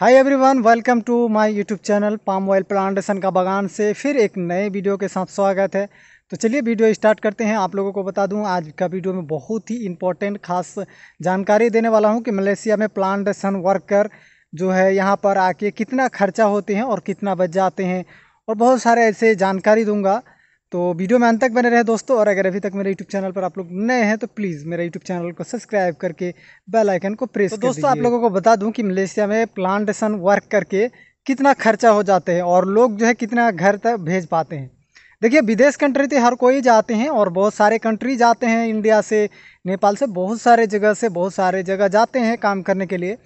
hi everyone welcome to my YouTube channel palm oil plantation का बागान से फिर एक नए वीडियो के साथ स्वागत है तो चलिए वीडियो स्टार्ट करते हैं आप लोगों को बता दूं आज का वीडियो में बहुत ही इंपॉर्टेंट खास जानकारी देने वाला हूं कि मलेशिया में प्लांटेशन वर्कर जो है यहाँ पर आके कितना खर्चा होते हैं और कितना बच जाते हैं और बहुत सारे ऐसे जानकारी दूँगा तो वीडियो में अंत तक बने रहे दोस्तों और अगर अभी तक मेरे यूट्यूब चैनल पर आप लोग नए हैं तो प्लीज़ मेरे यूट्यूब चैनल को सब्सक्राइब करके बेल आइकन को प्रेस तो दोस्तों आप लोगों को बता दूं कि मलेशिया में प्लांटेशन वर्क करके कितना खर्चा हो जाते हैं और लोग जो है कितना घर तक भेज पाते हैं देखिए विदेश कंट्री तो हर कोई जाते हैं और बहुत सारे कंट्री जाते हैं इंडिया से नेपाल से बहुत सारे जगह से बहुत सारे जगह जाते हैं काम करने के लिए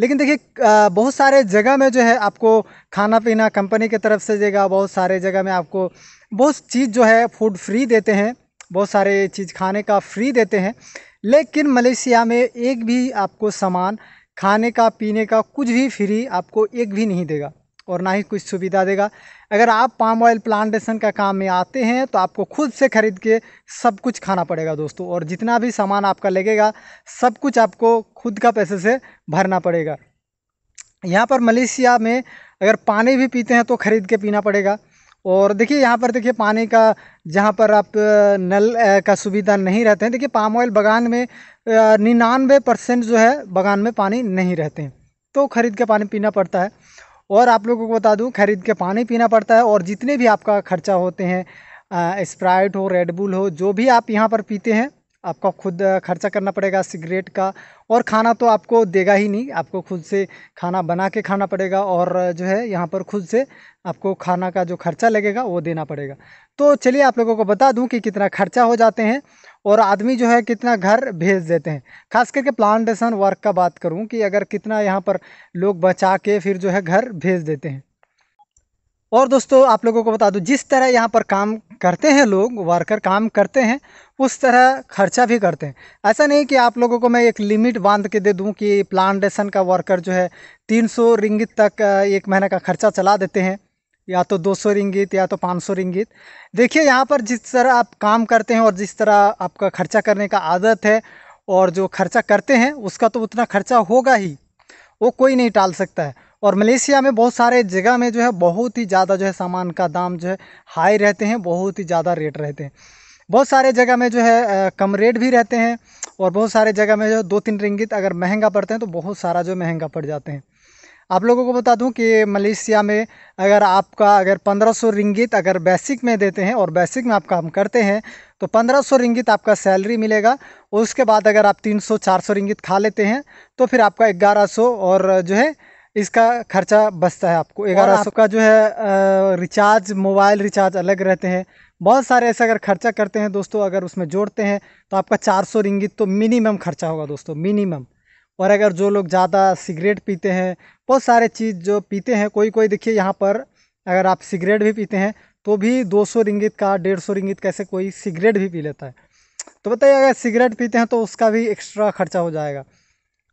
लेकिन देखिए बहुत सारे जगह में जो है आपको खाना पीना कंपनी की तरफ से देगा बहुत सारे जगह में आपको बहुत चीज़ जो है फूड फ्री देते हैं बहुत सारे चीज़ खाने का फ्री देते हैं लेकिन मलेशिया में एक भी आपको सामान खाने का पीने का कुछ भी फ्री आपको एक भी नहीं देगा और ना ही कुछ सुविधा देगा अगर आप पाम ऑयल प्लांटेशन का काम में आते हैं तो आपको खुद से ख़रीद के सब कुछ खाना पड़ेगा दोस्तों और जितना भी सामान आपका लगेगा सब कुछ आपको खुद का पैसे से भरना पड़ेगा यहाँ पर मलेशिया में अगर पानी भी पीते हैं तो ख़रीद के पीना पड़ेगा और देखिए यहाँ पर देखिए पानी का जहाँ पर आप नल का सुविधा नहीं रहते हैं देखिए पाम ऑयल बागान में निन्यानवे परसेंट जो है बागान में पानी नहीं रहते हैं तो ख़रीद के पानी पीना पड़ता है और आप लोगों को बता दूं खरीद के पानी पीना पड़ता है और जितने भी आपका खर्चा होते हैं स्प्राइट हो रेडबुल हो जो भी आप यहाँ पर पीते हैं आपका खुद खर्चा करना पड़ेगा सिगरेट का और खाना तो आपको देगा ही नहीं आपको खुद से खाना बना के खाना पड़ेगा और जो है यहाँ पर खुद से आपको खाना का जो खर्चा लगेगा वो देना पड़ेगा तो चलिए आप लोगों को बता दूं कि कितना खर्चा हो जाते हैं और आदमी जो है कितना घर भेज देते हैं खास करके प्लांटेशन वर्क का बात करूँ कि अगर कितना यहाँ पर लोग बचा के फिर जो है घर भेज देते हैं और दोस्तों आप लोगों को बता दूँ जिस तरह यहाँ पर काम करते हैं लोग वर्कर काम करते हैं उस तरह खर्चा भी करते हैं ऐसा नहीं कि आप लोगों को मैं एक लिमिट बांध के दे दूँ कि प्लांटेशन का वर्कर जो है 300 रिंगित तक एक महीने का खर्चा चला देते हैं या तो 200 रिंगित या तो 500 रिंगित देखिए यहाँ पर जिस तरह आप काम करते हैं और जिस तरह आपका खर्चा करने का आदत है और जो खर्चा करते हैं उसका तो उतना खर्चा होगा ही वो कोई नहीं टाल सकता है और मलेशिया में बहुत सारे जगह में जो है बहुत ही ज़्यादा जो है सामान का दाम जो है हाई रहते हैं बहुत ही ज़्यादा रेट रहते हैं बहुत सारे जगह में जो है कम रेट भी रहते हैं और बहुत सारे जगह में जो दो तीन रिंगित अगर महंगा पड़ते हैं तो बहुत सारा जो महंगा पड़ जाते हैं आप लोगों को बता दूं कि मलेशिया में अगर आपका अगर 1500 रिंगित अगर बेसिक में देते हैं और बेसिक में आप काम करते हैं तो 1500 रिंगित आपका सैलरी मिलेगा उसके बाद अगर आप 300-400 रिंगित खा लेते हैं तो फिर आपका 1100 और जो है इसका खर्चा बचता है आपको ग्यारह सौ का जो है रिचार्ज मोबाइल रिचार्ज अलग रहते हैं बहुत सारे ऐसे अगर खर्चा करते हैं दोस्तों अगर उसमें जोड़ते हैं तो आपका चार रिंगित तो मिनिमम खर्चा होगा दोस्तों मिनिमम और अगर जो लोग ज़्यादा सिगरेट पीते हैं बहुत सारे चीज़ जो पीते हैं कोई कोई देखिए यहाँ पर अगर आप सिगरेट भी पीते हैं तो भी 200 रिंगित का 150 रिंगित कैसे कोई सिगरेट भी पी लेता है तो बताइए अगर सिगरेट पीते हैं तो उसका भी एक्स्ट्रा खर्चा हो जाएगा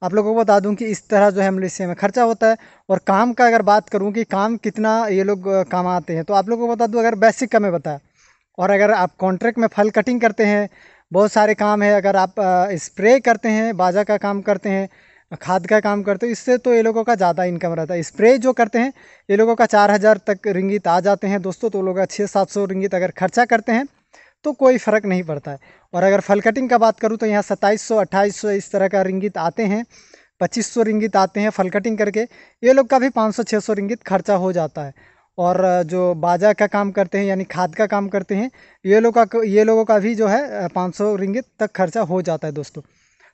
आप लोगों को बता दूं कि इस तरह जो है मलेशिया में खर्चा होता है और काम का अगर बात करूं कि काम कितना ये लोग कमाते हैं तो आप लोगों को बता दूं अगर बेसिक का मैं बताया और अगर आप कॉन्ट्रैक्ट में फल कटिंग करते हैं बहुत सारे काम है अगर आप स्प्रे करते हैं बाजा का काम करते हैं खाद का काम करते हैं इससे तो ये लोगों का ज़्यादा इनकम रहता है स्प्रे जो करते हैं ये लोगों का चार हज़ार तक रिंगित आ जाते हैं दोस्तों तो लोग छः सात सौ रिंगित अगर खर्चा करते हैं तो कोई फ़र्क नहीं पड़ता है और अगर फल कटिंग का बात करूँ तो यहाँ सत्ताईस सौ अट्ठाईस सौ इस तरह का रिंगित आते हैं पच्चीस सौ रिंगित आते हैं फल कटिंग करके ये लोग का भी पाँच सौ छः सौ रिंगित खर्चा हो जाता है और जो बाजा का काम करते हैं यानी खाद का काम करते हैं ये लोग का ये लोगों का भी जो है पाँच सौ रिंगित तक खर्चा हो जाता है दोस्तों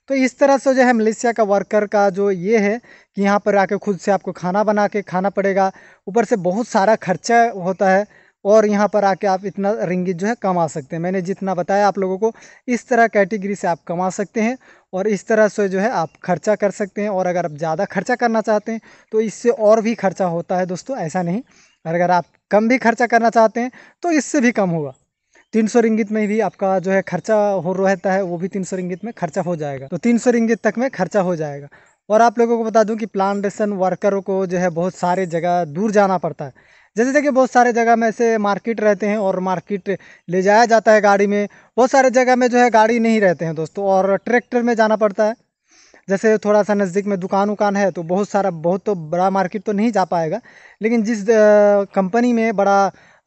तो इस तरह से जो है मलेशिया का वर्कर का जो ये है कि यहाँ पर आके खुद से आपको खाना बना के खाना पड़ेगा ऊपर से बहुत सारा खर्चा होता है और यहाँ पर आके आप इतना रिंगित जो है कमा सकते हैं मैंने जितना बताया आप लोगों को इस तरह कैटेगरी से आप कमा सकते हैं और इस तरह से जो है आप खर्चा कर सकते हैं और अगर आप ज़्यादा खर्चा करना चाहते हैं तो इससे और भी खर्चा होता है दोस्तों ऐसा नहीं और अगर आप कम भी खर्चा करना चाहते हैं तो इससे भी कम होगा तीन सौ रिंगित में भी आपका जो है खर्चा हो रहता है वो भी तीन सौ रिंगित में खर्चा हो जाएगा तो तीन सौ रिंगित तक में खर्चा हो जाएगा और आप लोगों को बता दूं कि प्लांटेशन वर्करों को जो है बहुत सारे जगह दूर जाना पड़ता है जैसे देखिए बहुत सारे जगह में ऐसे मार्केट रहते हैं और मार्केट ले जाया जाता है गाड़ी में बहुत सारे जगह में जो है गाड़ी नहीं रहते हैं दोस्तों और ट्रैक्टर में जाना पड़ता है जैसे थोड़ा सा नज़दीक में दुकान उकान है तो बहुत सारा बहुत तो बड़ा मार्केट तो नहीं जा पाएगा लेकिन जिस कंपनी में बड़ा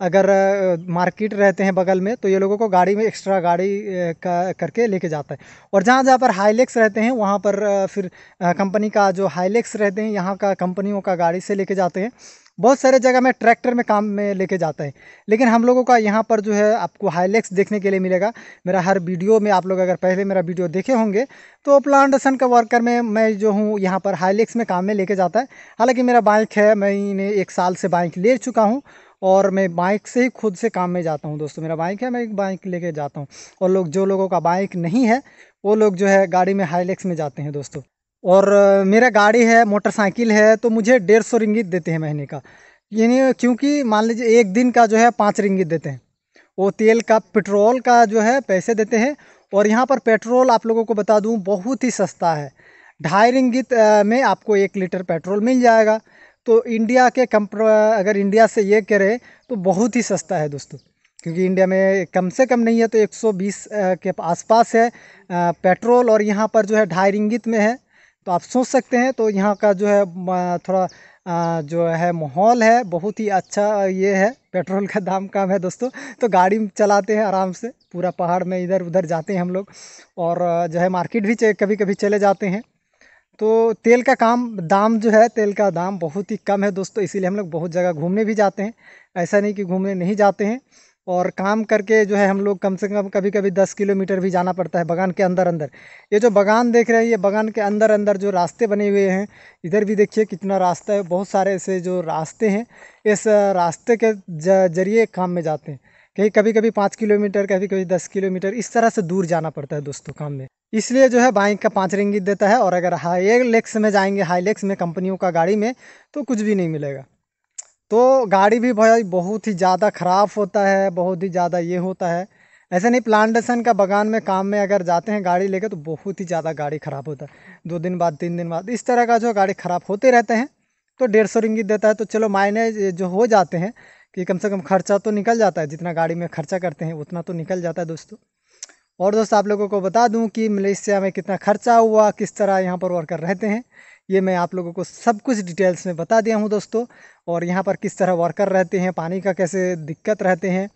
अगर मार्केट रहते हैं बगल में तो ये लोगों को गाड़ी में एक्स्ट्रा गाड़ी का करके लेके जाता है और जहाँ जहाँ पर हाईलेक्स रहते हैं वहाँ पर फिर कंपनी का जो हाईलेक्स रहते हैं यहाँ का कंपनियों का गाड़ी से लेके जाते हैं बहुत सारे जगह में ट्रैक्टर में काम में लेके जाते हैं लेकिन हम लोगों का यहाँ पर जो है आपको हाईलेक्स देखने के लिए मिलेगा मेरा हर वीडियो में आप लोग अगर पहले मेरा वीडियो देखे होंगे तो प्लांटेशन का वर्कर में मैं जो हूँ यहाँ पर हाईलेक्स में काम में लेके जाता है हालाँकि मेरा बाइक है मैं इन्हें एक साल से बाइक ले चुका हूँ और मैं बाइक से ही खुद से काम में जाता हूँ दोस्तों मेरा बाइक है मैं एक बाइक लेके जाता हूँ और लोग जो लोगों का बाइक नहीं है वो लोग जो है गाड़ी में हाईलेक्स में जाते हैं दोस्तों और मेरा गाड़ी है मोटरसाइकिल है तो मुझे डेढ़ सौ रिंगित देते हैं महीने का यानी क्योंकि मान लीजिए एक दिन का जो है पाँच रिंगित देते हैं वो तेल का पेट्रोल का जो है पैसे देते हैं और यहाँ पर पेट्रोल आप लोगों को बता दूँ बहुत ही सस्ता है ढाई रिंगित में आपको एक लीटर पेट्रोल मिल जाएगा तो इंडिया के कम अगर इंडिया से ये करें तो बहुत ही सस्ता है दोस्तों क्योंकि इंडिया में कम से कम नहीं है तो 120 के आसपास है पेट्रोल और यहाँ पर जो है ढाई रिंगित में है तो आप सोच सकते हैं तो यहाँ का जो है थोड़ा जो है माहौल है बहुत ही अच्छा ये है पेट्रोल का दाम कम है दोस्तों तो गाड़ी चलाते हैं आराम से पूरा पहाड़ में इधर उधर जाते हैं हम लोग और जो है मार्केट भी कभी कभी चले जाते हैं तो तेल का काम दाम जो है तेल का दाम बहुत ही कम है दोस्तों इसीलिए हम लोग बहुत जगह घूमने भी जाते हैं ऐसा नहीं कि घूमने नहीं जाते हैं और काम करके जो है हम लोग कम से कम कभी कभी दस किलोमीटर भी जाना पड़ता है बागान के अंदर अंदर ये जो बागान देख रहे हैं ये बागान के अंदर अंदर जो रास्ते बने हुए हैं इधर भी देखिए कितना रास्ता है बहुत सारे ऐसे जो रास्ते हैं इस रास्ते के जरिए काम में जाते हैं कहीं कभी कभी पाँच किलोमीटर कभी कभी दस किलोमीटर इस तरह से दूर जाना पड़ता है दोस्तों काम में इसलिए जो है बाइक का पाँच रिंगित देता है और अगर हाई लेक्स में जाएंगे हाई लेक्स में कंपनियों का गाड़ी में तो कुछ भी नहीं मिलेगा तो गाड़ी भी भाई बहुत ही ज़्यादा ख़राब होता है बहुत ही ज़्यादा ये होता है ऐसे नहीं प्लांटेशन का बगान में काम में अगर जाते हैं गाड़ी लेकर तो बहुत ही ज़्यादा गाड़ी ख़राब होता है दो दिन बाद तीन दिन बाद इस तरह का जो गाड़ी ख़राब होते रहते हैं तो डेढ़ सौ रिंगित देता है तो चलो मायने जो हो जाते हैं कि कम से कम खर्चा तो निकल जाता है जितना गाड़ी में खर्चा करते हैं उतना तो निकल जाता है दोस्तों और दोस्तों आप लोगों को बता दूँ कि मलेशिया में कितना खर्चा हुआ किस तरह यहाँ पर वर्कर रहते हैं ये मैं आप लोगों को सब कुछ डिटेल्स में बता दिया हूँ दोस्तों और यहाँ पर किस तरह वर्कर रहते हैं पानी का कैसे दिक्कत रहते हैं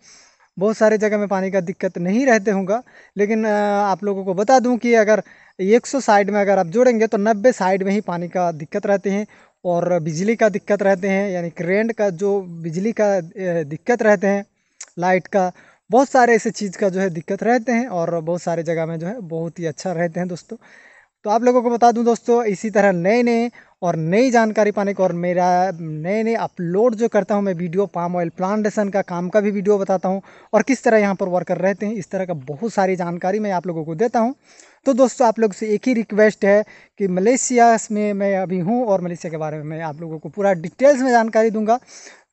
बहुत सारे जगह में पानी का दिक्कत नहीं रहते होगा लेकिन आप लोगों को बता दूं कि अगर 100 साइड में अगर आप जोड़ेंगे तो 90 साइड में ही पानी का दिक्कत रहते हैं और बिजली का दिक्कत रहते हैं यानी करेंट का जो बिजली का दिक्कत रहते हैं लाइट का बहुत सारे ऐसे चीज़ का जो है दिक्कत रहते हैं और बहुत सारे जगह में जो है बहुत ही अच्छा रहते हैं दोस्तों तो आप लोगों को बता दूं दोस्तों इसी तरह नए नए और नई जानकारी पाने को और मेरा नए नए अपलोड जो करता हूं मैं वीडियो पाम ऑयल प्लांटेशन का काम का भी वीडियो बताता हूं और किस तरह यहां पर वर्कर रहते हैं इस तरह का बहुत सारी जानकारी मैं आप लोगों को देता हूं तो दोस्तों आप लोग से एक ही रिक्वेस्ट है कि मलेशिया में मैं अभी हूँ और मलेशिया के बारे में मैं आप लोगों को पूरा डिटेल्स में जानकारी दूंगा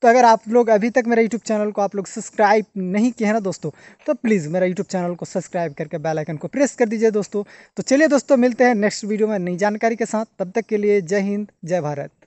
तो अगर आप लोग अभी तक मेरा यूट्यूब चैनल को आप लोग सब्सक्राइब नहीं किए हैं ना दोस्तों तो प्लीज़ मेरा यूट्यूब चैनल को सब्सक्राइब करके बेल आइकन को प्रेस कर दीजिए दोस्तों तो चलिए दोस्तों मिलते हैं नेक्स्ट वीडियो में नई जानकारी के साथ तब तक के लिए जय हिंद जय भारत